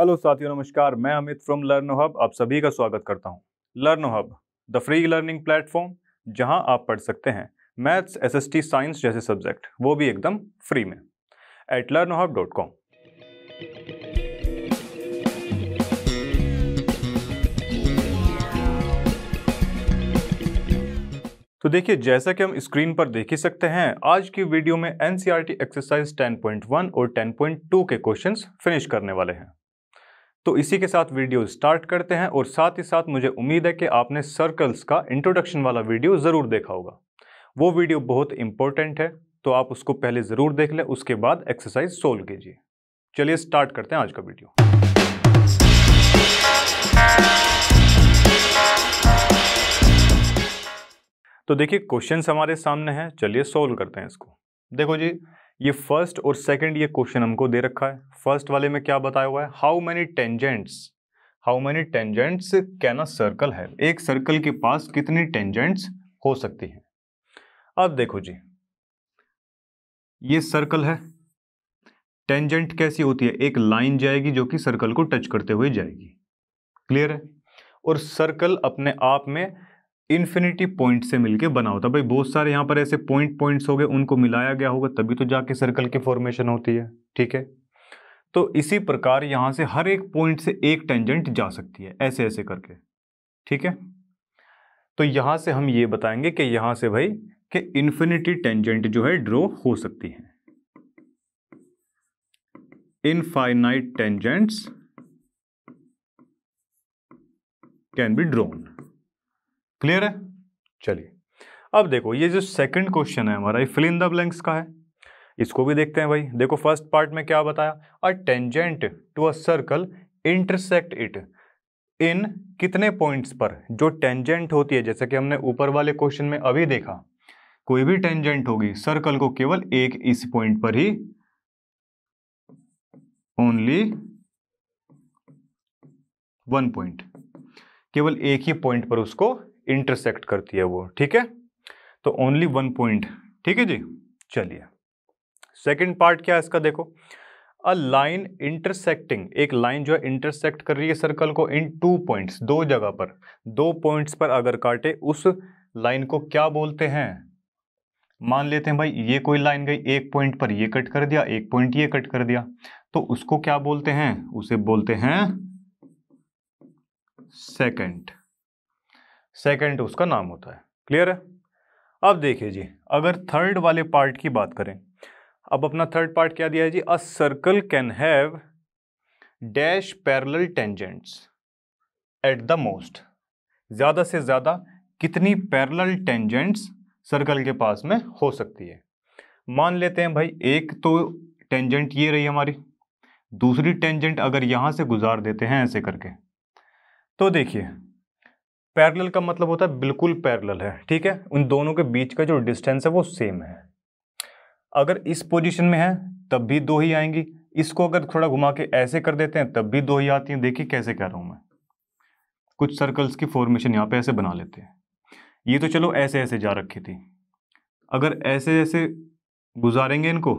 hello साथियों नमस्कार मैं अमित फ्रॉम लर्न हब आप सभी का स्वागत करता हूं learn hub the free learning platform जहां आप पढ़ सकते हैं मैथ्स एसएसटी साइंस जैसे सब्जेक्ट वो भी एकदम फ्री में at learn hub dot com तो देखिए जैसा कि हम स्क्रीन पर देख ही सकते हैं आज की वीडियो में एनसीईआरटी एक्सरसाइज 10.1 और 10.2 के क्वेश्चंस फिनिश करने वाले हैं तो इसी के साथ वीडियो स्टार्ट करते हैं और साथ ही साथ मुझे उम्मीद है कि आपने सर्कल्स का इंट्रोडक्शन वाला वीडियो ज़रूर देखा होगा वो वीडियो बहुत इंपॉर्टेंट है तो आप उसको पहले ज़रूर देख लें उसके बाद एक्सरसाइज सोल्व कीजिए चलिए स्टार्ट करते हैं आज का वीडियो तो देखिए क्वेश्चंस हमारे सामने हैं चलिए सोल्व करते हैं इसको देखो जी ये फर्स्ट और सेकंड ये क्वेश्चन हमको दे रखा है फर्स्ट वाले में क्या बताया हुआ है how many tangents how many tangents can a circle है एक सर्कल के पास कितनी टेंजेंट्स हो सकती हैं अब देखो जी ये सर्कल है टेंजेंट कैसी होती है एक लाइन जाएगी जो कि सर्कल को टच करते हुए जाएगी क्लियर है और सर्कल अपने आप में इन्फिनिटी पॉइंट से मिलके बना होता है भाई बहुत सारे यहाँ पर ऐसे पॉइंट पॉइंट्स हो गए उनको मिलाया गया होगा तभी तो जाके सर्कल की फॉर्मेशन होती है ठीक है तो इसी प्रकार यहाँ से हर एक पॉइंट से एक टेंजेंट जा सकती है ऐसे ऐसे करके ठीक है तो यहाँ से हम ये बताएंगे कि यहाँ से भाई कि इन्फिनिटी टेंजेंट जो है ड्रॉ हो सकती है infinite tangents can be drawn clear है चलिए अब देखो ये जो सेकंड क्वेश्चन है हमारा ये फिल इन द ब्लैंक्स का है इसको भी देखते हैं भाई देखो फर्स्ट पार्ट में क्या बताया a tangent to a circle intersect it in कितने पॉइंट्स पर जो टेंजेंट होती है जैसे कि हमने ऊपर वाले क्वेश्चन में अभी देखा कोई भी टेंजेंट होगी सर्कल को केवल एक इस पॉइंट पर ही ओनली वन पॉइंट केवल एक ही पॉइंट पर उसको इंटरसेक्ट करती है वो ठीक है तो ओनली वन पॉइंट ठीक है जी चलिए सेकंड पार्ट क्या है इसका देखो अ लाइन इंटरसेक्टिंग एक लाइन जो है इंटरसेक्ट कर रही है सर्कल को इन टू पॉइंट्स दो जगह पर दो पॉइंट्स पर अगर काटे उस लाइन को क्या बोलते हैं मान लेते हैं भाई ये कोई लाइन गई एक पॉइंट पर ये कट कर दिया एक पॉइंट ये कट कर दिया तो उसको क्या बोलते हैं उसे बोलते हैं सेकंड सेकंड उसका नाम होता है क्लियर है अब देखिए जी अगर थर्ड वाले पार्ट की बात करें अब अपना थर्ड पार्ट क्या दिया है जी a circle can have dash parallel tangents at the most ज़्यादा से ज़्यादा कितनी पैरेलल टेंजेंट्स सर्कल के पास में हो सकती है मान लेते हैं भाई एक तो टेंजेंट ये रही हमारी दूसरी टेंजेंट अगर यहाँ से गुजार देते हैं ऐसे करके तो देखिए पैरेलल का मतलब होता है बिल्कुल पैरेलल है ठीक है उन दोनों के बीच का जो डिस्टेंस है वो सेम है अगर इस पोजीशन में है तब भी दो ही आएंगी इसको अगर थोड़ा घुमा के ऐसे कर देते हैं तब भी दो ही आती हैं देखिए कैसे कह रहा हूँ मैं कुछ सर्कल्स की फॉर्मेशन यहाँ पे ऐसे बना लेते हैं ये तो चलो ऐसे ऐसे जा रखी थी अगर ऐसे ऐसे गुजारेंगे इनको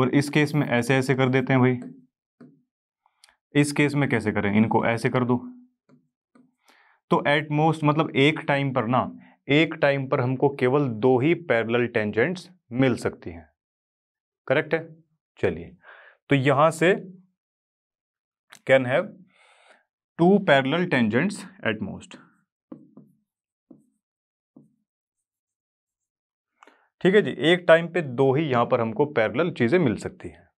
और इस केस में ऐसे ऐसे कर देते हैं भाई इस केस में कैसे करें इनको ऐसे कर दो तो एट मोस्ट मतलब एक टाइम पर ना एक टाइम पर हमको केवल दो ही पैरेलल टेंजेंट्स मिल सकती हैं करेक्ट है चलिए तो यहां से can have two parallel tangents at most ठीक है जी एक टाइम पे दो ही यहां पर हमको पैरेलल चीज़ें मिल सकती हैं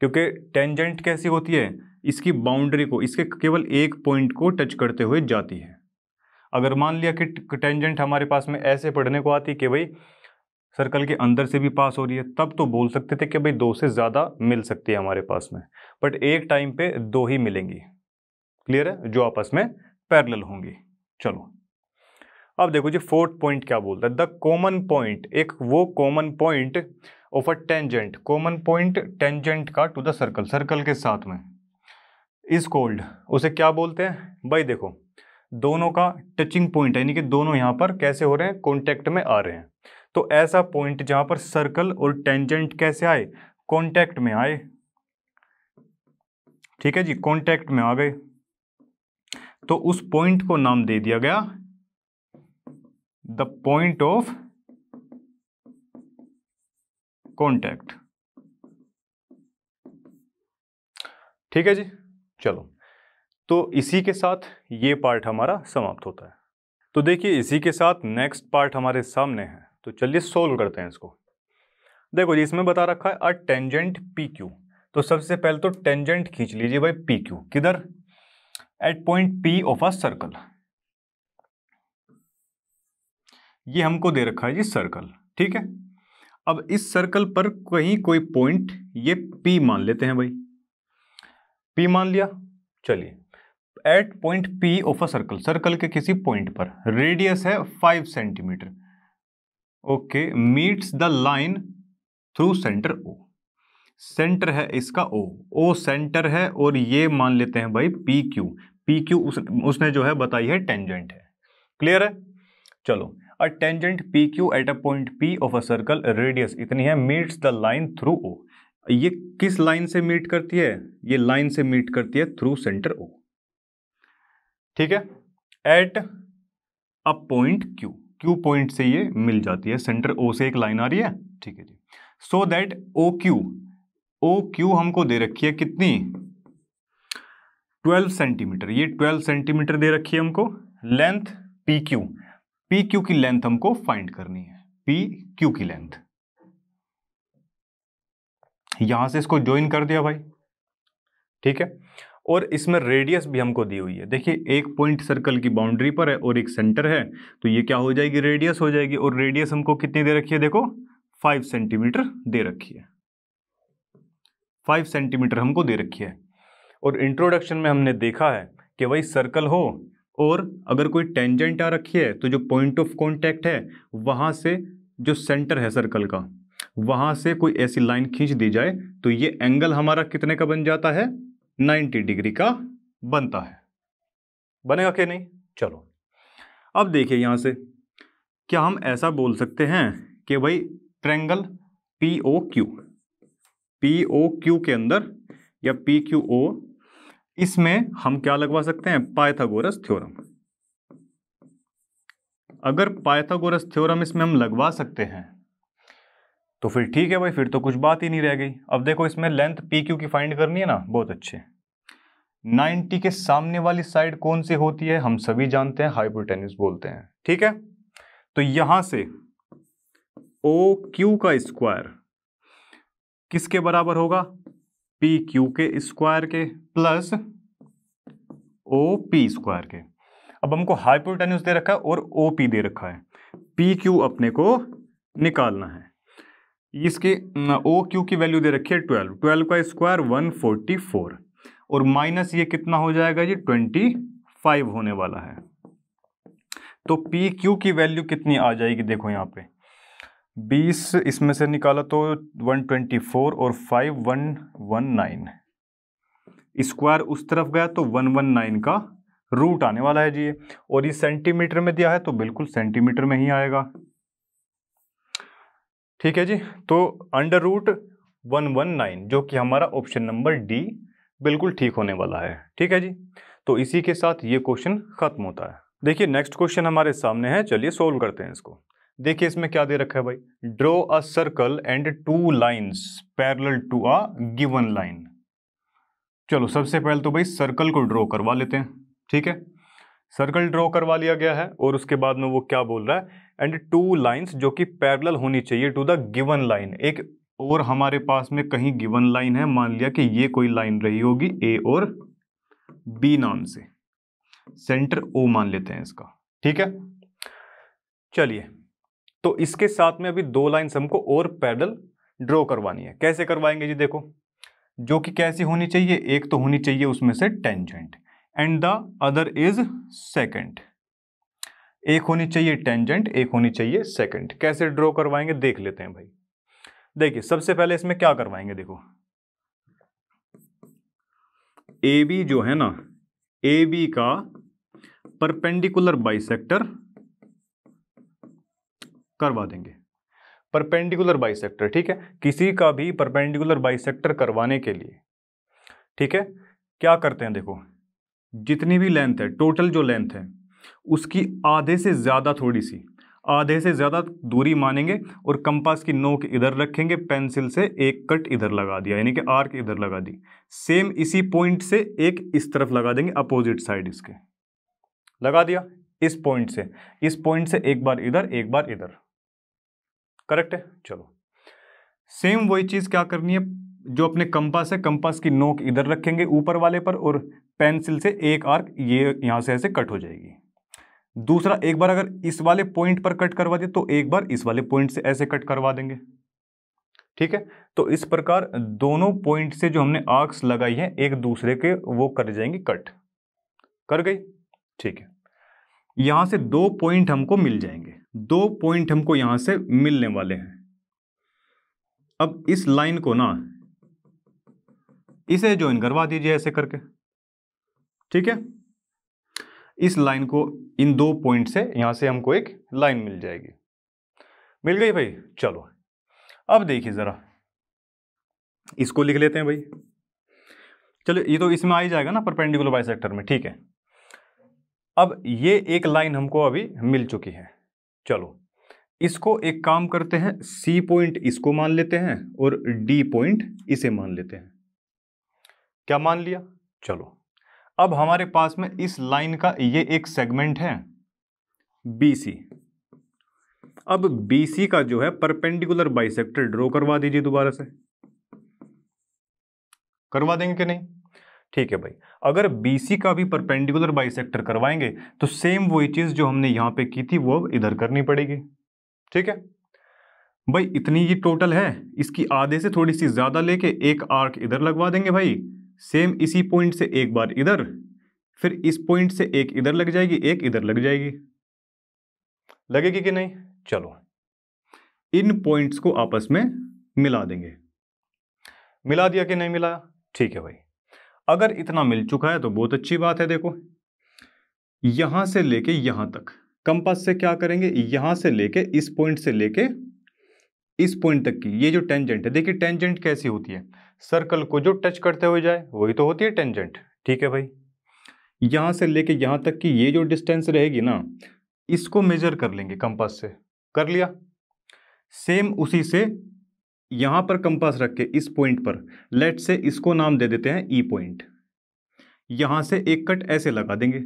क्योंकि टेंजेंट कैसी होती है इसकी बाउंड्री को इसके केवल एक पॉइंट को टच करते हुए जाती है अगर मान लिया कि टेंजेंट हमारे पास में ऐसे पढ़ने को आती कि भाई सर्कल के अंदर से भी पास हो रही है तब तो बोल सकते थे कि भाई दो से ज़्यादा मिल सकती है हमारे पास में बट एक टाइम पे दो ही मिलेंगी क्लियर है जो आपस में पैरेलल होंगी चलो अब देखो जी फोर्थ पॉइंट क्या बोलता है द कॉमन पॉइंट एक वो common point of a tangent common point tangent का टू द सर्कल सर्कल के साथ में इज कोल्ड उसे क्या बोलते हैं भाई देखो दोनों का टचिंग पॉइंट यानी कि दोनों यहाँ पर कैसे हो रहे हैं कॉन्टैक्ट में आ रहे हैं तो ऐसा पॉइंट जहाँ पर सर्कल और टेंजेंट कैसे आए कॉन्टैक्ट में आए ठीक है जी कॉन्टैक्ट में आ गए तो उस पॉइंट को नाम दे दिया गया द पॉइंट ऑफ कॉन्टैक्ट ठीक है जी चलो तो इसी के साथ ये पार्ट हमारा समाप्त होता है तो देखिए इसी के साथ नेक्स्ट पार्ट हमारे सामने है तो चलिए सोल्व करते हैं इसको देखो जी इसमें बता रखा है अ टेंजेंट पी क्यू तो सबसे पहले तो टेंजेंट खींच लीजिए भाई पी क्यू किधर at point P of a circle ये हमको दे रखा है जी सर्कल ठीक है अब इस सर्कल पर कहीं कोई पॉइंट ये पी मान लेते हैं भाई पी मान लिया चलिए at point P of a circle circle के किसी पॉइंट पर रेडियस है five centimetre okay meets the line through centre O centre है इसका ओ ओ सेंटर है और ये मान लेते हैं भाई पी क्यू पी क्यू उस, उसने जो है बताई है टेंजेंट है क्लियर है चलो a tangent P Q at a point P of a circle radius इतनी है meets the line through O ये किस लाइन से मीट करती है ये लाइन से मीट करती है थ्रू सेंटर ओ ठीक है at a point Q Q point से ये मिल जाती है सेंटर ओ से एक लाइन आ रही है ठीक है जी so that O Q O Q हमको दे रखी है कितनी 12 सेंटीमीटर ये 12 सेंटीमीटर दे रखी है हमको length P Q P Q की लेंथ हमको फाइंड करनी है पी क्यू की लेंथ यहाँ से इसको ज्वाइन कर दिया भाई ठीक है और इसमें रेडियस भी हमको दी हुई है देखिए एक पॉइंट सर्कल की बाउंड्री पर है और एक सेंटर है तो ये क्या हो जाएगी रेडियस हो जाएगी और रेडियस हमको कितनी दे रखी है देखो फाइव सेंटीमीटर दे रखी है फाइव सेंटीमीटर हमको दे रखी है और इंट्रोडक्शन में हमने देखा है कि भाई सर्कल हो और अगर कोई टेंजेंट आ रखी है तो जो पॉइंट ऑफ कॉन्टैक्ट है वहाँ से जो सेंटर है सर्कल का वहां से कोई ऐसी लाइन खींच दी जाए तो ये एंगल हमारा कितने का बन जाता है 90 डिग्री का बनता है बनेगा क्या नहीं चलो अब देखिए यहां से क्या हम ऐसा बोल सकते हैं कि भाई triangle P O Q P O Q के अंदर या पी क्यू ओ इसमें हम क्या लगवा सकते हैं पाइथागोरस थ्योरम अगर पाइथागोरस थ्योरम इसमें हम लगवा सकते हैं तो फिर ठीक है भाई फिर तो कुछ बात ही नहीं रह गई अब देखो इसमें लेंथ पी क्यू की फाइंड करनी है ना बहुत अच्छे 90 के सामने वाली साइड कौन सी होती है हम सभी जानते हैं हाइपोटेनिस बोलते हैं ठीक है तो यहां से ओ क्यू का स्क्वायर किसके बराबर होगा पी क्यू के स्क्वायर के प्लस ओ पी स्क्वायर के अब हमको हाइपोटेनिस दे रखा है और ओ पी दे रखा है पी क्यू अपने को निकालना है इसके ओ क्यू की वैल्यू दे रखी है ट्वेल्व ट्वेल्व का स्क्वायर वन फोर्टी फोर और माइनस ये कितना हो जाएगा जी ट्वेंटी फाइव होने वाला है तो पी क्यू की वैल्यू कितनी आ जाएगी देखो यहाँ पे बीस इसमें से निकाला तो वन ट्वेंटी फोर और five one one nine square उस तरफ गया तो वन वन नाइन का रूट आने वाला है जी और ये सेंटीमीटर में दिया है तो बिल्कुल सेंटीमीटर में ही आएगा ठीक है जी तो under root one one nine जो कि हमारा ऑप्शन नंबर डी बिल्कुल ठीक होने वाला है ठीक है जी तो इसी के साथ ये क्वेश्चन खत्म होता है देखिए नेक्स्ट क्वेश्चन हमारे सामने है चलिए सोल्व करते हैं इसको देखिए इसमें क्या दे रखा है भाई draw a circle and two lines parallel to a given line चलो सबसे पहले तो भाई सर्कल को ड्रॉ करवा लेते हैं ठीक है सर्कल ड्रॉ करवा लिया गया है और उसके बाद में वो क्या बोल रहा है एंड टू लाइंस जो कि पैरेलल होनी चाहिए टू द गिवन लाइन एक और हमारे पास में कहीं गिवन लाइन है मान लिया कि ये कोई लाइन रही होगी ए और बी नाम से सेंटर ओ मान लेते हैं इसका ठीक है चलिए तो इसके साथ में अभी दो लाइन्स हमको और पैरेलल ड्रॉ करवानी है कैसे करवाएंगे जी देखो जो कि कैसी होनी चाहिए एक तो होनी चाहिए उसमें से tangent and the other is second एक होनी चाहिए टेंजेंट एक होनी चाहिए सेकेंड कैसे ड्रॉ करवाएंगे देख लेते हैं भाई देखिए सबसे पहले इसमें क्या करवाएंगे देखो ए बी जो है ना ए बी का परपेंडिकुलर बाइसेक्टर करवा देंगे परपेंडिकुलर बाइसेक्टर ठीक है किसी का भी परपेंडिकुलर बाइसेक्टर करवाने के लिए ठीक है क्या करते हैं देखो जितनी भी लेंथ है टोटल जो लेंथ है उसकी आधे से ज़्यादा थोड़ी सी आधे से ज़्यादा दूरी मानेंगे और कंपास की नोक इधर रखेंगे पेंसिल से एक कट इधर लगा दिया यानी कि आर्क इधर लगा दी सेम इसी पॉइंट से एक इस तरफ लगा देंगे अपोजिट साइड इसके लगा दिया इस पॉइंट से इस पॉइंट से एक बार इधर एक बार इधर करेक्ट है चलो सेम वही चीज़ क्या करनी है जो अपने कंपास है कंपास की नोक इधर रखेंगे ऊपर वाले पर और पेंसिल से एक आर्क ये यहाँ से ऐसे कट हो जाएगी दूसरा एक बार अगर इस वाले पॉइंट पर कट करवा दे तो एक बार इस वाले पॉइंट से ऐसे कट करवा देंगे ठीक है तो इस प्रकार दोनों पॉइंट से जो हमने आर्क्स लगाई है एक दूसरे के वो कर जाएंगे कट कर गई ठीक है यहां से दो पॉइंट हमको मिल जाएंगे दो पॉइंट हमको यहां से मिलने वाले हैं अब इस लाइन को ना इसे ज्वाइन करवा दीजिए ऐसे करके ठीक है इस लाइन को इन दो पॉइंट से यहां से हमको एक लाइन मिल जाएगी मिल गई भाई चलो अब देखिए ज़रा इसको लिख लेते हैं भाई चलो ये तो इसमें आ ही जाएगा ना परपेंडिकुलर बाई सेक्टर में ठीक है अब ये एक लाइन हमको अभी मिल चुकी है चलो इसको एक काम करते हैं सी पॉइंट इसको मान लेते हैं और डी पॉइंट इसे मान लेते हैं क्या मान लिया चलो अब हमारे पास में इस लाइन का ये एक सेगमेंट है बीसी अब बीसी का जो है परपेंडिकुलर बाइसेक्टर ड्रॉ करवा दीजिए दोबारा से करवा देंगे कि नहीं ठीक है भाई अगर बीसी का भी परपेंडिकुलर बाइसेक्टर करवाएंगे तो सेम वही चीज़ जो हमने यहां पे की थी वो अब इधर करनी पड़ेगी ठीक है भाई इतनी ही टोटल है इसकी आधे से थोड़ी सी ज़्यादा लेके एक आर्क इधर लगवा देंगे भाई सेम इसी पॉइंट से एक बार इधर फिर इस पॉइंट से एक इधर लग जाएगी एक इधर लग जाएगी लगेगी कि नहीं चलो इन पॉइंट्स को आपस में मिला देंगे मिला दिया कि नहीं मिला ठीक है भाई अगर इतना मिल चुका है तो बहुत अच्छी बात है देखो यहां से लेके यहां तक कंपास से क्या करेंगे यहां से लेके इस पॉइंट से लेके इस पॉइंट तक की ये जो टेंजेंट है देखिए टेंजेंट कैसी होती है सर्कल को जो टच करते हुए जाए वही तो होती है टेंजेंट ठीक है भाई यहाँ से लेके यहाँ तक की ये जो डिस्टेंस रहेगी ना इसको मेजर कर लेंगे कंपास से कर लिया सेम उसी से यहाँ पर कंपास रख के इस पॉइंट पर लेट से इसको नाम दे देते हैं ई पॉइंट यहाँ से एक कट ऐसे लगा देंगे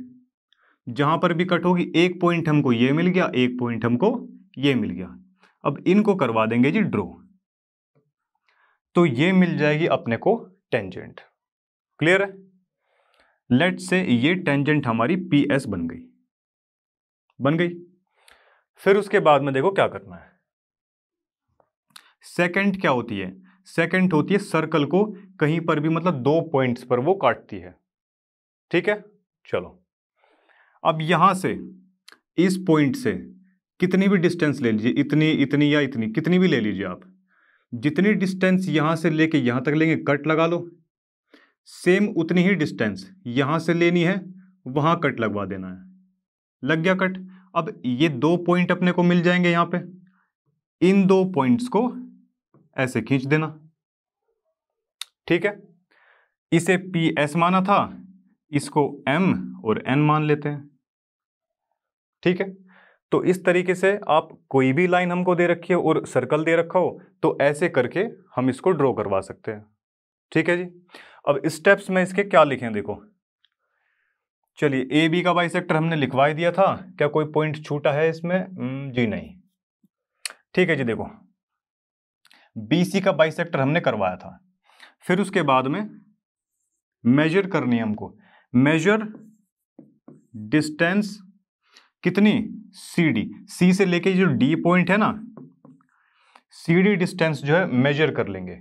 जहाँ पर भी कट होगी एक पॉइंट हमको ये मिल गया एक पॉइंट हमको ये मिल गया अब इनको करवा देंगे जी ड्रॉ तो ये मिल जाएगी अपने को टेंजेंट क्लियर है लेट से ये टेंजेंट हमारी पी एस बन गई बन गई फिर उसके बाद में देखो क्या करना है सेकंड क्या होती है सेकंड होती है सर्कल को कहीं पर भी मतलब दो पॉइंट्स पर वो काटती है ठीक है चलो अब यहां से इस पॉइंट से कितनी भी डिस्टेंस ले लीजिए इतनी इतनी या इतनी कितनी भी ले लीजिए आप जितनी डिस्टेंस यहाँ से लेके यहाँ तक लेंगे कट लगा लो सेम उतनी ही डिस्टेंस यहाँ से लेनी है वहाँ कट लगवा देना है लग गया कट अब ये दो पॉइंट अपने को मिल जाएंगे यहाँ पे इन दो पॉइंट्स को ऐसे खींच देना ठीक है इसे पी एस माना था इसको एम और एन मान लेते हैं ठीक है तो इस तरीके से आप कोई भी लाइन हमको दे रखी हो और सर्कल दे रखा हो तो ऐसे करके हम इसको ड्रॉ करवा सकते हैं ठीक है जी अब स्टेप्स में इसके क्या लिखें देखो चलिए ए बी का बाई हमने लिखवा दिया था क्या कोई पॉइंट छूटा है इसमें जी नहीं ठीक है जी देखो बी सी का बाई हमने करवाया था फिर उसके बाद में मेजर करनी है हमको मेजर डिस्टेंस कितनी सी डी सी से लेके जो डी पॉइंट है ना सी डी डिस्टेंस जो है मेजर कर लेंगे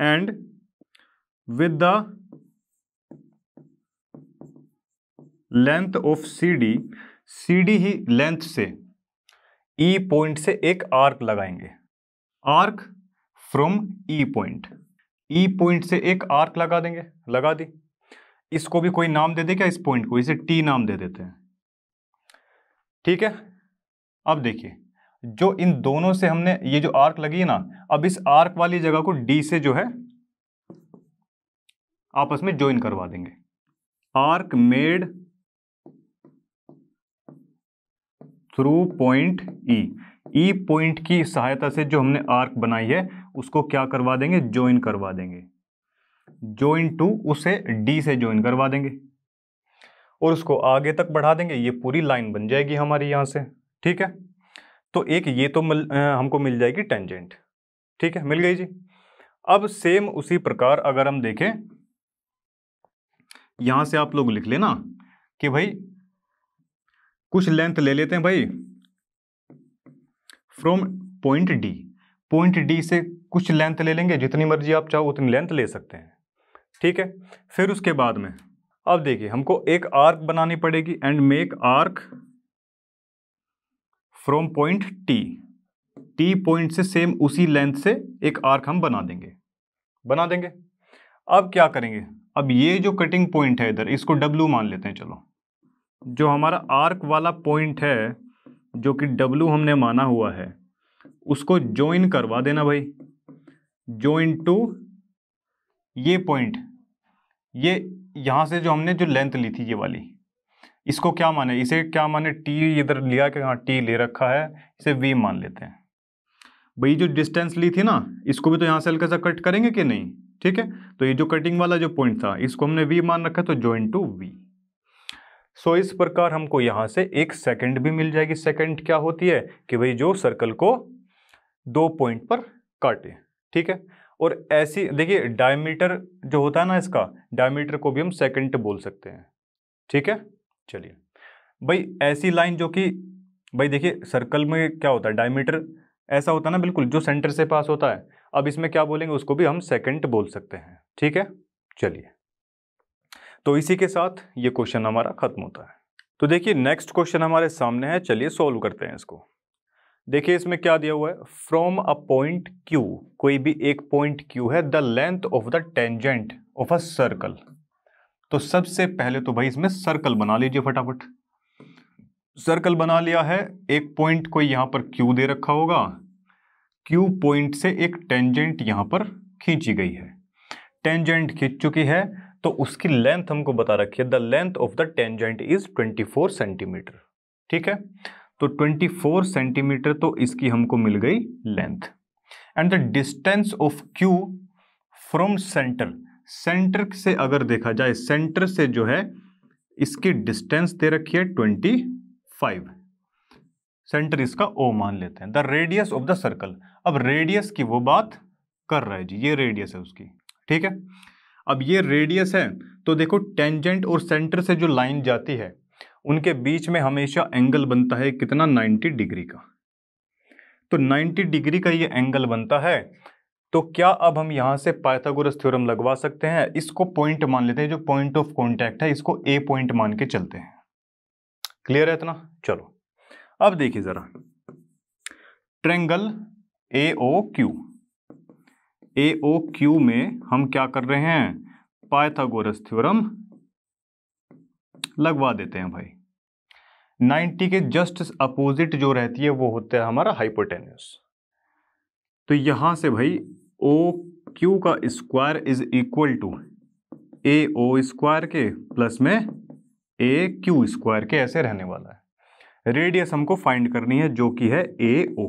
and with the length of C D C D ही लेंथ से ई e पॉइंट से एक आर्क लगाएंगे arc from E point E point से एक आर्क लगा देंगे लगा दी इसको भी कोई नाम दे दे क्या इस पॉइंट को इसे टी नाम दे देते हैं ठीक है अब देखिए जो इन दोनों से हमने ये जो आर्क लगी है ना अब इस आर्क वाली जगह को डी से जो है आपस में ज्वाइन करवा देंगे arc made through point E E point की सहायता से जो हमने आर्क बनाई है उसको क्या करवा देंगे ज्वाइन करवा देंगे ज्वाइन टू उसे डी से ज्वाइन करवा देंगे और उसको आगे तक बढ़ा देंगे ये पूरी लाइन बन जाएगी हमारी यहाँ से ठीक है तो एक ये तो मिल हमको मिल जाएगी टेंजेंट ठीक है मिल गई जी अब सेम उसी प्रकार अगर हम देखें यहाँ से आप लोग लिख लेना कि भाई कुछ लेंथ ले लेते हैं भाई from point D point D से कुछ लेंथ ले लेंगे जितनी मर्जी आप चाहो उतनी लेंथ ले सकते हैं ठीक है फिर उसके बाद में अब देखिए हमको एक आर्क बनानी पड़ेगी and make arc from point T T point से सेम उसी लेंथ से एक आर्क हम बना देंगे बना देंगे अब क्या करेंगे अब ये जो कटिंग पॉइंट है इधर इसको डब्लू मान लेते हैं चलो जो हमारा आर्क वाला पॉइंट है जो कि डब्लू हमने माना हुआ है उसको ज्वाइन करवा देना भाई ज्वाइन टू ये पॉइंट ये यहाँ से जो हमने जो लेंथ ली थी ये वाली इसको क्या माने इसे क्या माने टी इधर लिया कि हाँ टी ले रखा है इसे वी मान लेते हैं भाई जो डिस्टेंस ली थी ना इसको भी तो यहाँ से हल्का सा कट करेंगे कि नहीं ठीक है तो ये जो कटिंग वाला जो पॉइंट था इसको हमने वी मान रखा तो ज्वाइन टू वी सो इस प्रकार हमको यहाँ से एक सेकेंड भी मिल जाएगी सेकेंड क्या होती है कि भाई जो सर्कल को दो पॉइंट पर काटे ठीक है और ऐसी देखिए डायमीटर जो होता है ना इसका डायमीटर को भी हम सेकंड बोल सकते हैं ठीक है चलिए भाई ऐसी लाइन जो कि भाई देखिए सर्कल में क्या होता है डायमीटर ऐसा होता है ना बिल्कुल जो सेंटर से पास होता है अब इसमें क्या बोलेंगे उसको भी हम सेकंड बोल सकते हैं ठीक है चलिए तो इसी के साथ ये क्वेश्चन हमारा खत्म होता है तो देखिए नेक्स्ट क्वेश्चन हमारे सामने है चलिए सॉल्व करते हैं इसको देखिए इसमें क्या दिया हुआ है फ्रॉम अ पॉइंट क्यू कोई भी एक पॉइंट क्यू है the length of the tangent of a circle तो सबसे पहले तो भाई इसमें सर्कल बना लीजिए फटाफट सर्कल बना लिया है एक पॉइंट कोई यहां पर क्यू दे रखा होगा क्यू पॉइंट से एक टेंजेंट यहां पर खींची गई है टेंजेंट खींच चुकी है तो उसकी लेंथ हमको बता रखी है the length of the tangent is 24 centimetre ठीक है तो 24 सेंटीमीटर तो इसकी हमको मिल गई length and the distance of Q from centre centre से अगर देखा जाए सेंटर से जो है इसकी डिस्टेंस दे रखी है ट्वेंटी फाइव सेंटर इसका ओ मान लेते हैं the radius of the circle अब रेडियस की वो बात कर रहा है जी ये रेडियस है उसकी ठीक है अब ये रेडियस है तो देखो टेंजेंट और सेंटर से जो लाइन जाती है उनके बीच में हमेशा एंगल बनता है कितना 90 डिग्री का तो 90 डिग्री का ये एंगल बनता है तो क्या अब हम यहाँ से पाइथागोरस थ्योरम लगवा सकते हैं इसको पॉइंट मान लेते हैं जो पॉइंट ऑफ कॉन्टैक्ट है इसको ए पॉइंट मान के चलते हैं क्लियर है इतना चलो अब देखिए ज़रा triangle A O Q A O Q में हम क्या कर रहे हैं पाइथागोरस थ्योरम लगवा देते हैं भाई 90 के जस्ट अपोजिट जो रहती है वो होता है हमारा हाइपोटेन्यूस तो यहां से भाई ओ क्यू का square is equal to A O square के प्लस में ए क्यू स्क्वायर के ऐसे रहने वाला है रेडियस हमको फाइंड करनी है जो कि है ए ओ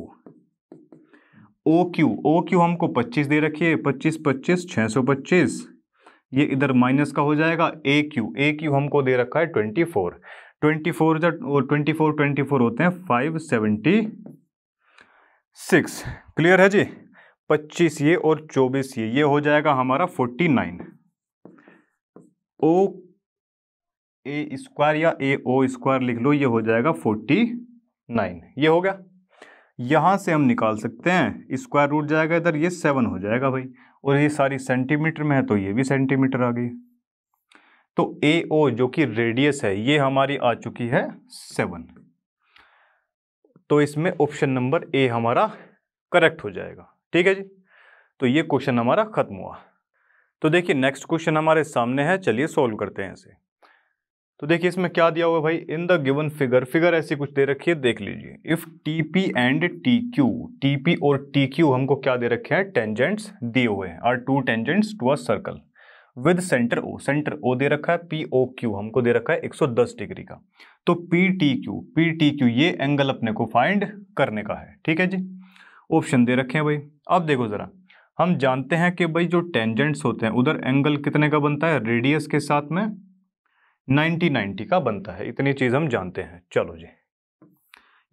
ओ क्यू ओ क्यू हमको 25 दे पच्चीस पच्चीस 25 25 625 ये इधर माइनस का हो जाएगा ए क्यू ए क्यू हमको दे रखा है twenty four twenty four twenty four twenty four होते हैं फाइव सेवेंटी सिक्स क्लियर है जी पच्चीस ये और चौबीस ये ये हो जाएगा हमारा forty nine O A square या ए ओ स्क्वायर लिख लो ये हो जाएगा फोर्टी नाइन ये हो गया यहाँ से हम निकाल सकते हैं स्क्वायर रूट जाएगा इधर ये सेवन हो जाएगा भाई और ये सारी सेंटीमीटर में है तो ये भी सेंटीमीटर आ गई तो ए ओ जो कि रेडियस है ये हमारी आ चुकी है सेवन तो इसमें ऑप्शन नंबर ए हमारा करेक्ट हो जाएगा ठीक है जी तो ये क्वेश्चन हमारा खत्म हुआ तो देखिए नेक्स्ट क्वेश्चन हमारे सामने है चलिए सॉल्व करते हैं इसे तो देखिए इसमें क्या दिया हुआ भाई in the given figure figure ऐसी कुछ दे रखी है देख लीजिए if T P and T Q T P और टी क्यू हमको क्या दे रखे हैं टेंजेंट्स दिए हुए हैं are two tangents to a circle with centre O centre O दे रखा है पी ओ क्यू हमको दे रखा है 110 डिग्री का तो P T Q P T Q ये एंगल अपने को फाइंड करने का है ठीक है जी ऑप्शन दे रखे हैं भाई अब देखो ज़रा हम जानते हैं कि भाई जो टेंजेंट्स होते हैं उधर एंगल कितने का बनता है रेडियस के साथ में नाइन्टी नाइन्टी का बनता है इतनी चीज़ हम जानते हैं चलो जी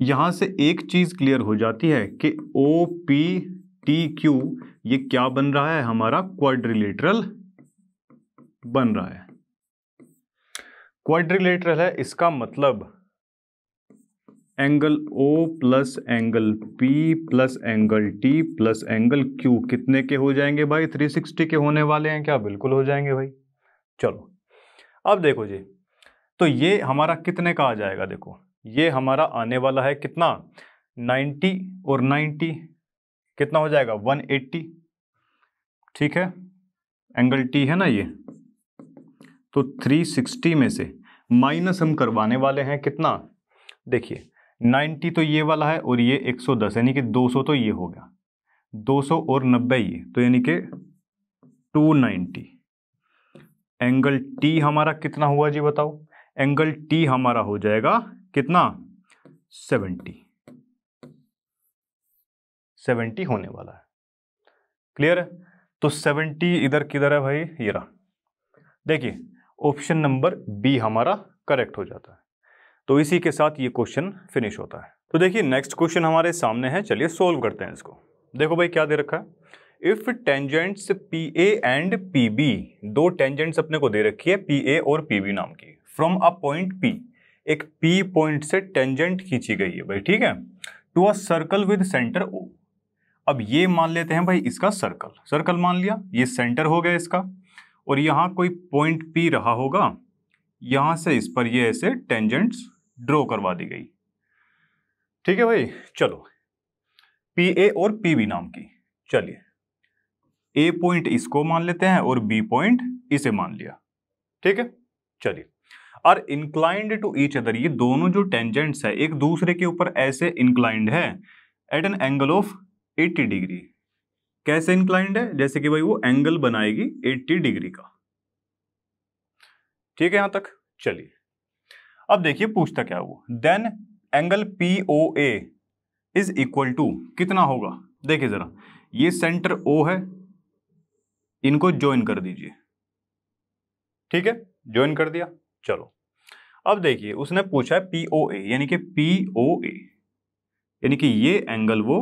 यहाँ से एक चीज़ क्लियर हो जाती है कि ओ पी टी क्यू ये क्या बन रहा है हमारा क्वाड्रिलेटरल बन रहा है क्वाड्रिलेटरल है इसका मतलब angle O plus angle P plus angle T plus angle Q कितने के हो जाएंगे भाई 360 के होने वाले हैं क्या बिल्कुल हो जाएंगे भाई चलो अब देखो जी तो ये हमारा कितने का आ जाएगा देखो ये हमारा आने वाला है कितना 90 और 90 कितना हो जाएगा 180 ठीक है एंगल टी है ना ये तो 360 में से माइनस हम करवाने वाले हैं कितना देखिए 90 तो ये वाला है और ये 110 यानी कि 200 तो ये हो गया 200 और 90 ये तो यानी कि 290 एंगल टी हमारा कितना हुआ जी बताओ एंगल टी हमारा हो जाएगा कितना सेवेंटी सेवेंटी होने वाला है क्लियर है तो सेवेंटी इधर किधर है भाई ये रहा देखिए ऑप्शन नंबर बी हमारा करेक्ट हो जाता है तो इसी के साथ ये क्वेश्चन फिनिश होता है तो देखिए नेक्स्ट क्वेश्चन हमारे सामने है चलिए सोल्व करते हैं इसको देखो भाई क्या दे रखा है if tangents P A and P B दो टेंजेंट्स अपने को दे रखी है पी ए और पी बी नाम की फ्रॉम अ पॉइंट पी एक पी पॉइंट से टेंजेंट खींची गई है भाई ठीक है to a circle with centre O अब ये मान लेते हैं भाई इसका सर्कल सर्कल मान लिया ये सेंटर हो गया इसका और यहाँ कोई पॉइंट पी रहा होगा यहाँ से इस पर ये ऐसे टेंजेंट्स ड्रॉ करवा दी गई ठीक है भाई चलो पी ए और पी बी नाम की चलिए ए पॉइंट इसको मान लेते हैं और बी पॉइंट इसे मान लिया ठीक है चलिए और इंक्लाइंड टू ईच अदर ये दोनों जो टेंजेंट्स है एक दूसरे के ऊपर ऐसे इंक्लाइंड है at an angle of 80 degree कैसे इंक्लाइंड है जैसे कि भाई वो एंगल बनाएगी 80 डिग्री का ठीक है यहां तक चलिए अब देखिए पूछता क्या वो then angle P O A is equal to कितना होगा देखिए जरा ये सेंटर ओ है इनको ज्वाइन कर दीजिए ठीक है ज्वाइन कर दिया चलो अब देखिए उसने पूछा है पीओ ए यानी कि पीओ ए यानी कि ये एंगल वो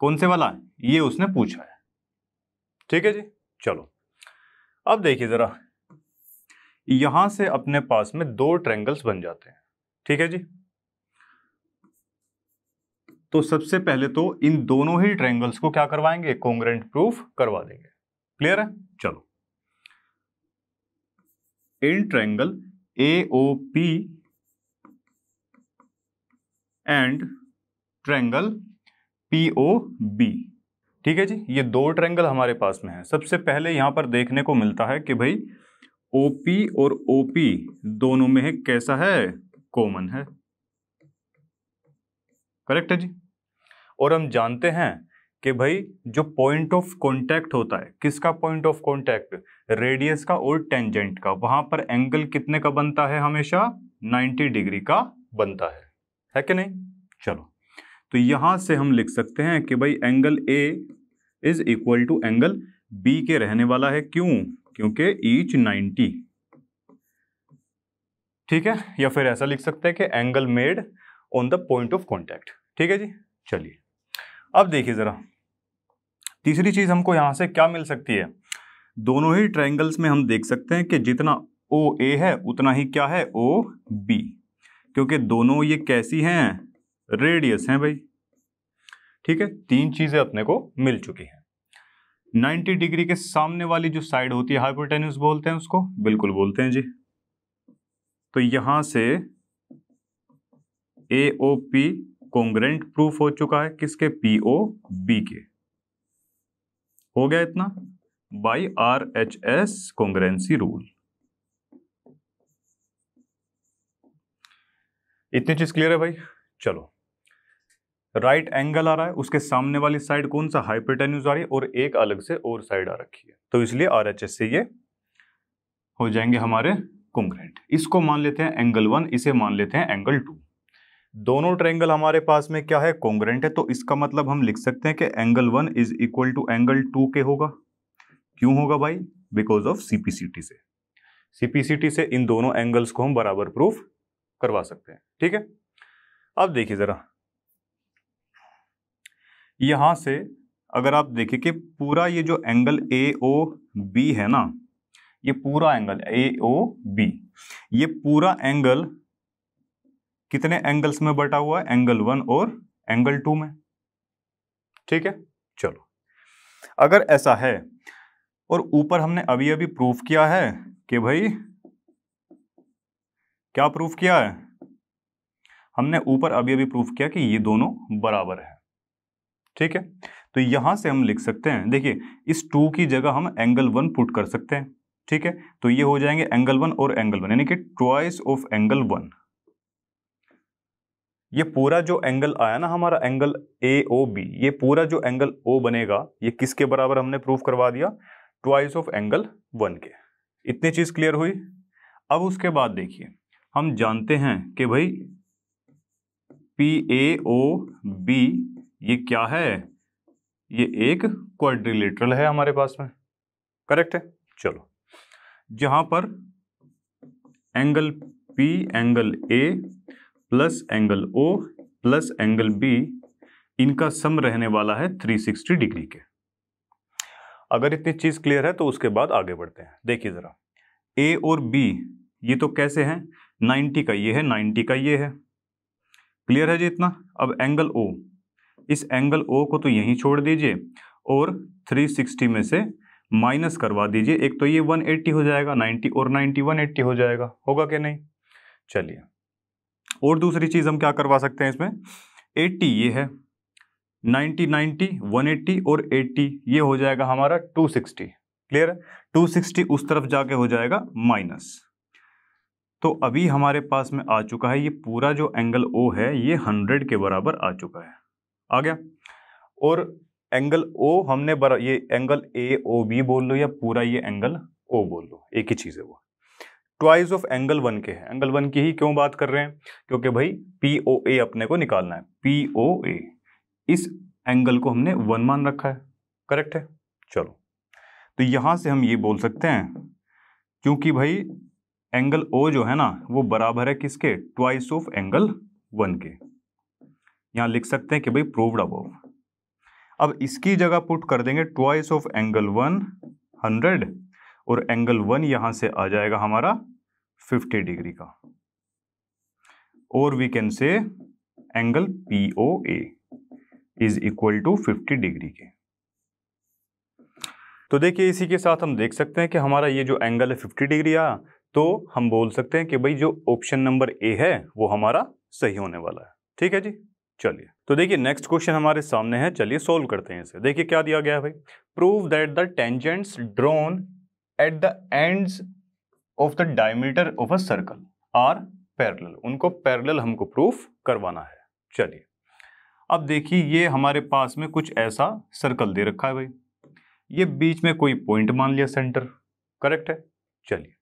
कौन से वाला है ये उसने पूछा है ठीक है जी चलो अब देखिए जरा यहां से अपने पास में दो ट्रेंगल्स बन जाते हैं ठीक है जी तो सबसे पहले तो इन दोनों ही ट्रैंगल्स को क्या करवाएंगे कॉन्ग्रेंट प्रूफ करवा देंगे क्लियर है चलो in triangle P and triangle B ठीक है जी ये दो ट्रायंगल हमारे पास में है सबसे पहले यहां पर देखने को मिलता है कि भाई ओ पी और ओ पी दोनों में है कैसा है कॉमन है करेक्ट है जी और हम जानते हैं कि भाई जो पॉइंट ऑफ कॉन्टैक्ट होता है किसका पॉइंट ऑफ कॉन्टैक्ट रेडियस का और टेंजेंट का वहां पर एंगल कितने का बनता है हमेशा 90 डिग्री का बनता है है कि नहीं चलो तो यहां से हम लिख सकते हैं कि भाई angle A is equal to angle B के रहने वाला है क्यों क्योंकि ईच 90 ठीक है या फिर ऐसा लिख सकते हैं कि angle made on the point of contact ठीक है जी चलिए अब देखिए ज़रा तीसरी चीज़ हमको यहां से क्या मिल सकती है दोनों ही ट्रायंगल्स में हम देख सकते हैं कि जितना ओ ए है उतना ही क्या है ओ बी क्योंकि दोनों ये कैसी हैं रेडियस हैं भाई ठीक है तीन चीज़ें अपने को मिल चुकी हैं 90 डिग्री के सामने वाली जो साइड होती है हाइपोटेन्यूस बोलते हैं उसको बिल्कुल बोलते हैं जी तो यहां से A O P congruent proof हो चुका है किसके पी ओ बी के हो गया इतना by R H S congruency rule इतनी चीज क्लियर है भाई चलो राइट right एंगल आ रहा है उसके सामने वाली साइड कौन सा हाइपरटेन्यूज आ रही है और एक अलग से और साइड आ रखी है तो इसलिए आर एच एस से ये हो जाएंगे हमारे कॉन्ग्रेंट इसको मान लेते हैं एंगल वन इसे मान लेते हैं एंगल टू दोनों ट्रेंगल हमारे पास में क्या है कॉन्ग्रेंट है तो इसका मतलब हम लिख सकते हैं कि angle one is equal to angle two के होगा क्यों होगा भाई बिकॉज ऑफ सीपीसीटी से सीपीसीटी से इन दोनों एंगल्स को हम बराबर प्रूफ करवा सकते हैं ठीक है अब देखिए जरा यहां से अगर आप देखें कि पूरा ये जो एंगल ए ओ बी है ना ये पूरा एंगल ए ओ बी ये पूरा एंगल कितने एंगल्स में बटा हुआ है एंगल वन और एंगल टू में ठीक है चलो अगर ऐसा है और ऊपर हमने अभी अभी प्रूफ किया है कि भाई क्या प्रूफ किया है हमने ऊपर अभी अभी प्रूफ किया कि ये दोनों बराबर है ठीक है तो यहां से हम लिख सकते हैं देखिए इस टू की जगह हम एंगल वन पुट कर सकते हैं ठीक है तो ये हो जाएंगे एंगल वन और एंगल वन यानी कि ट्वाइस ऑफ एंगल वन ये पूरा जो एंगल आया ना हमारा एंगल ए ओ बी ये पूरा जो एंगल ओ बनेगा ये किसके बराबर हमने प्रूफ करवा दिया ट्वाइस ऑफ एंगल वन के इतनी चीज़ क्लियर हुई अब उसके बाद देखिए हम जानते हैं कि भाई पी ए ओ बी ये क्या है ये एक क्वाड्रिलेटरल है हमारे पास में करेक्ट है चलो जहां पर angle P angle A plus angle O plus angle B इनका सम रहने वाला है 360 डिग्री के अगर इतनी चीज़ क्लियर है तो उसके बाद आगे बढ़ते हैं देखिए ज़रा ए और बी ये तो कैसे हैं 90 का ये है 90 का ये है क्लियर है जी इतना अब एंगल ओ इस एंगल ओ को तो यहीं छोड़ दीजिए और 360 में से माइनस करवा दीजिए एक तो ये 180 हो जाएगा 90 और 90 180 हो जाएगा होगा कि नहीं चलिए और दूसरी चीज़ हम क्या करवा सकते हैं इसमें 80 ये है 90 90 180 और 80 ये हो जाएगा हमारा 260 क्लियर है 260 उस तरफ जाके हो जाएगा माइनस तो अभी हमारे पास में आ चुका है ये पूरा जो एंगल ओ है ये 100 के बराबर आ चुका है आ गया और एंगल ओ हमने बरा ये एंगल ए ओ बी बोल लो या पूरा ये एंगल ओ बोल लो एक ही चीज़ है वो ट्वाइस ऑफ एंगल वन के हैं एंगल वन की ही क्यों बात कर रहे हैं क्योंकि भाई पी ओ ए अपने को निकालना है पी ओ ए इस एंगल को हमने वन मान रखा है करेक्ट है चलो तो यहाँ से हम ये बोल सकते हैं क्योंकि भाई एंगल ओ जो है ना वो बराबर है किसके ट्वाइस ऑफ एंगल वन के यहाँ लिख सकते हैं कि भाई प्रूवड अब अब इसकी जगह पुट कर देंगे twice of angle one hundred और एंगल वन यहां से आ जाएगा हमारा फिफ्टी डिग्री का और we can say angle P O A is equal to fifty degree के तो देखिए इसी के साथ हम देख सकते हैं कि हमारा ये जो एंगल है फिफ्टी डिग्री आया तो हम बोल सकते हैं कि भाई जो ऑप्शन नंबर ए है वो हमारा सही होने वाला है ठीक है जी चलिए तो देखिए नेक्स्ट क्वेश्चन हमारे सामने है चलिए सोल्व करते हैं इसे देखिए क्या दिया गया है भाई prove that the tangents drawn at the ends of the diameter of a circle are parallel उनको पैरेलल हमको प्रूफ करवाना है चलिए अब देखिए ये हमारे पास में कुछ ऐसा सर्कल दे रखा है भाई ये बीच में कोई पॉइंट मान लिया सेंटर करेक्ट है चलिए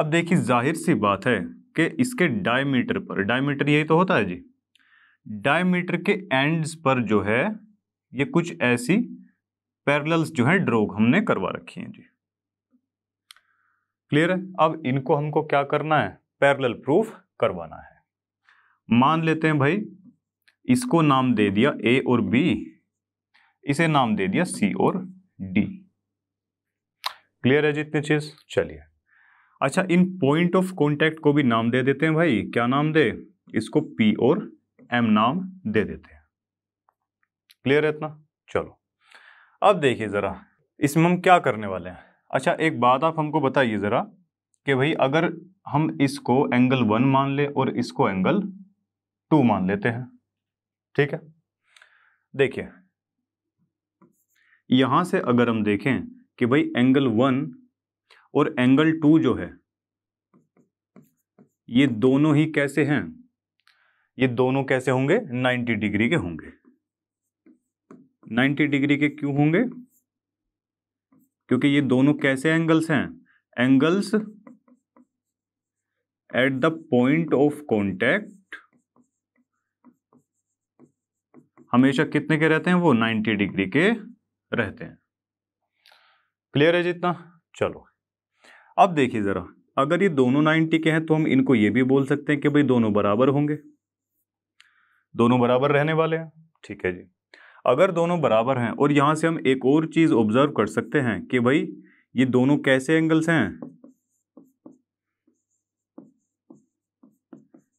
अब देखिए जाहिर सी बात है कि इसके डायमीटर पर डायमीटर यही तो होता है जी डायमीटर के एंड्स पर जो है ये कुछ ऐसी पैरल्स जो हैं ड्रॉ हमने करवा रखी हैं जी क्लियर है अब इनको हमको क्या करना है पैरेलल प्रूफ करवाना है मान लेते हैं भाई इसको नाम दे दिया ए और बी इसे नाम दे दिया सी और डी क्लियर है जितनी चीज चलिए अच्छा इन पॉइंट ऑफ कॉन्टेक्ट को भी नाम दे देते हैं भाई क्या नाम दे इसको पी और एम नाम दे देते हैं क्लियर है इतना चलो अब देखिए जरा इसमें हम क्या करने वाले हैं अच्छा एक बात आप हमको बताइए ज़रा कि भाई अगर हम इसको एंगल वन मान ले और इसको एंगल टू मान लेते हैं ठीक है देखिए यहां से अगर हम देखें कि भाई एंगल वन और एंगल टू जो है ये दोनों ही कैसे हैं ये दोनों कैसे होंगे 90 डिग्री के होंगे 90 डिग्री के क्यों होंगे क्योंकि ये दोनों कैसे एंगल्स हैं angles at the point of contact हमेशा कितने के रहते हैं वो 90 डिग्री के रहते हैं क्लियर है जितना चलो अब देखिए ज़रा अगर ये दोनों 90 के हैं तो हम इनको ये भी बोल सकते हैं कि भाई दोनों बराबर होंगे दोनों बराबर रहने वाले हैं ठीक है जी अगर दोनों बराबर हैं और यहाँ से हम एक और चीज़ ऑब्जर्व कर सकते हैं कि भाई ये दोनों कैसे एंगल्स हैं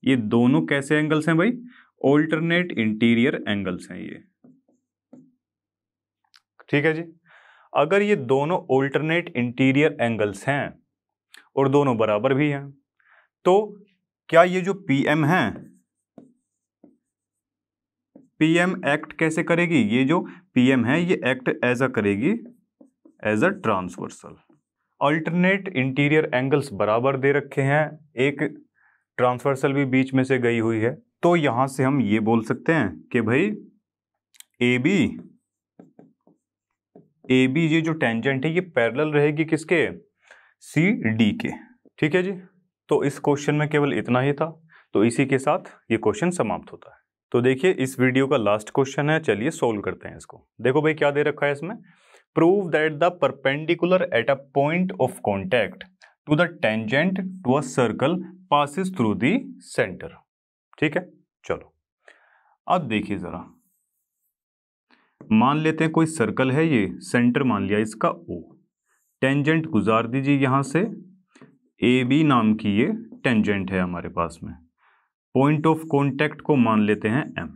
ये दोनों कैसे एंगल्स हैं भाई ऑल्टरनेट इंटीरियर एंगल्स हैं ये ठीक है जी अगर ये दोनों ऑल्टरनेट इंटीरियर एंगल्स हैं और दोनों बराबर भी हैं तो क्या ये जो पी एम हैं पीएम एक्ट कैसे करेगी ये जो पीएम है ये एक्ट एज अ करेगी as a transversal alternate interior angles बराबर दे रखे हैं एक ट्रांसवर्सल भी बीच में से गई हुई है तो यहां से हम ये बोल सकते हैं कि भाई ए बी ए बी ये जो टेंजेंट है ये पैरेलल रहेगी किसके सी डी के ठीक है जी तो इस क्वेश्चन में केवल इतना ही था तो इसी के साथ ये क्वेश्चन समाप्त होता है तो देखिए इस वीडियो का लास्ट क्वेश्चन है चलिए सोल्व करते हैं इसको देखो भाई क्या दे रखा है इसमें prove that the perpendicular at a point of contact to the tangent to a circle passes through the centre ठीक है चलो अब देखिए ज़रा मान लेते हैं कोई सर्कल है ये सेंटर मान लिया इसका ओ टेंजेंट गुजार दीजिए यहां से ए बी नाम की ये टेंजेंट है हमारे पास में पॉइंट ऑफ कॉन्टैक्ट को मान लेते हैं एम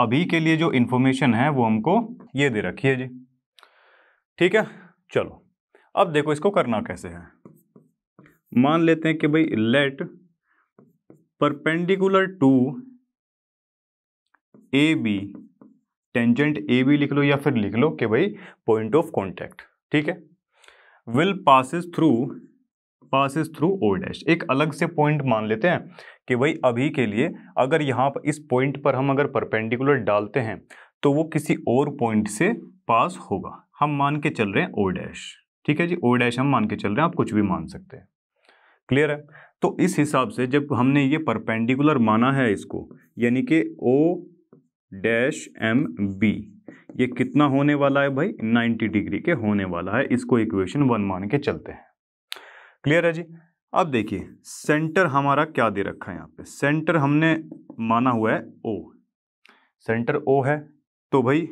अभी के लिए जो इंफॉर्मेशन है वो हमको ये दे रखी है जी ठीक है चलो अब देखो इसको करना कैसे है मान लेते हैं कि भाई let perpendicular to A B tangent A B लिख लो या फिर लिख लो कि भाई पॉइंट ऑफ कॉन्टैक्ट ठीक है will passes through passes through O dash एक अलग से पॉइंट मान लेते हैं कि भाई अभी के लिए अगर यहाँ पर इस पॉइंट पर हम अगर परपेंडिकुलर डालते हैं तो वो किसी और पॉइंट से पास होगा हम मान के चल रहे हैं ओ डैश ठीक है जी ओ डैश हम मान के चल रहे हैं आप कुछ भी मान सकते हैं क्लियर है तो इस हिसाब से जब हमने ये परपेंडिकुलर माना है इसको यानी कि ओ डैश एम बी ये कितना होने वाला है भाई 90 डिग्री के होने वाला है इसको इक्वेशन वन मान के चलते हैं क्लियर है जी अब देखिए सेंटर हमारा क्या दे रखा है यहाँ पे सेंटर हमने माना हुआ है ओ सेंटर ओ है तो भाई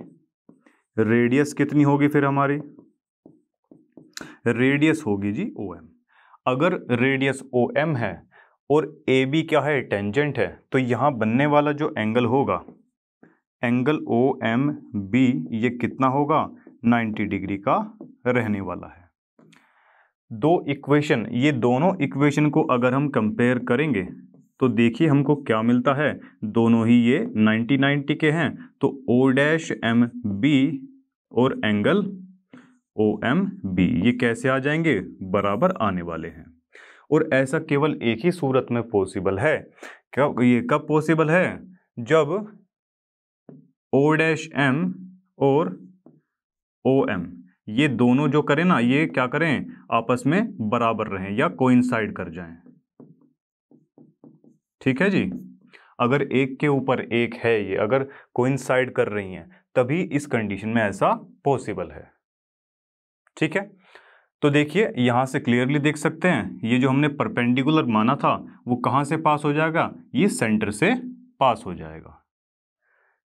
रेडियस कितनी होगी फिर हमारी रेडियस होगी जी ओ एम अगर रेडियस ओ एम है और ए बी क्या है टेंजेंट है तो यहाँ बनने वाला जो एंगल होगा एंगल ओ एम बी ये कितना होगा 90 डिग्री का रहने वाला है दो इक्वेशन ये दोनों इक्वेशन को अगर हम कंपेयर करेंगे तो देखिए हमको क्या मिलता है दोनों ही ये 90 90 के हैं तो ओ डैश एम बी और एंगल ओ एम बी ये कैसे आ जाएंगे बराबर आने वाले हैं और ऐसा केवल एक ही सूरत में पॉसिबल है कब ये कब पॉसिबल है जब ओ डैश एम और ओ एम ये दोनों जो करें ना ये क्या करें आपस में बराबर रहें या कोइंसाइड कर जाएं ठीक है जी अगर एक के ऊपर एक है ये अगर कोइंसाइड कर रही हैं तभी इस कंडीशन में ऐसा पॉसिबल है ठीक है तो देखिए यहां से क्लियरली देख सकते हैं ये जो हमने परपेंडिकुलर माना था वो कहां से पास हो जाएगा ये सेंटर से पास हो जाएगा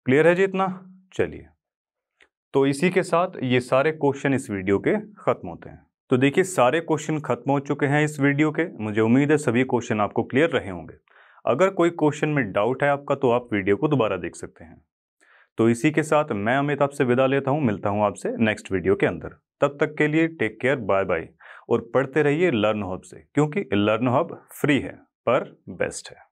क्लियर है जी इतना चलिए तो इसी के साथ ये सारे क्वेश्चन इस वीडियो के ख़त्म होते हैं तो देखिए सारे क्वेश्चन खत्म हो चुके हैं इस वीडियो के मुझे उम्मीद है सभी क्वेश्चन आपको क्लियर रहे होंगे अगर कोई क्वेश्चन में डाउट है आपका तो आप वीडियो को दोबारा देख सकते हैं तो इसी के साथ मैं अमित आपसे विदा लेता हूँ मिलता हूँ आपसे नेक्स्ट वीडियो के अंदर तब तक के लिए टेक केयर बाय बाय और पढ़ते रहिए लर्न हब से क्योंकि लर्न हब फ्री है पर बेस्ट है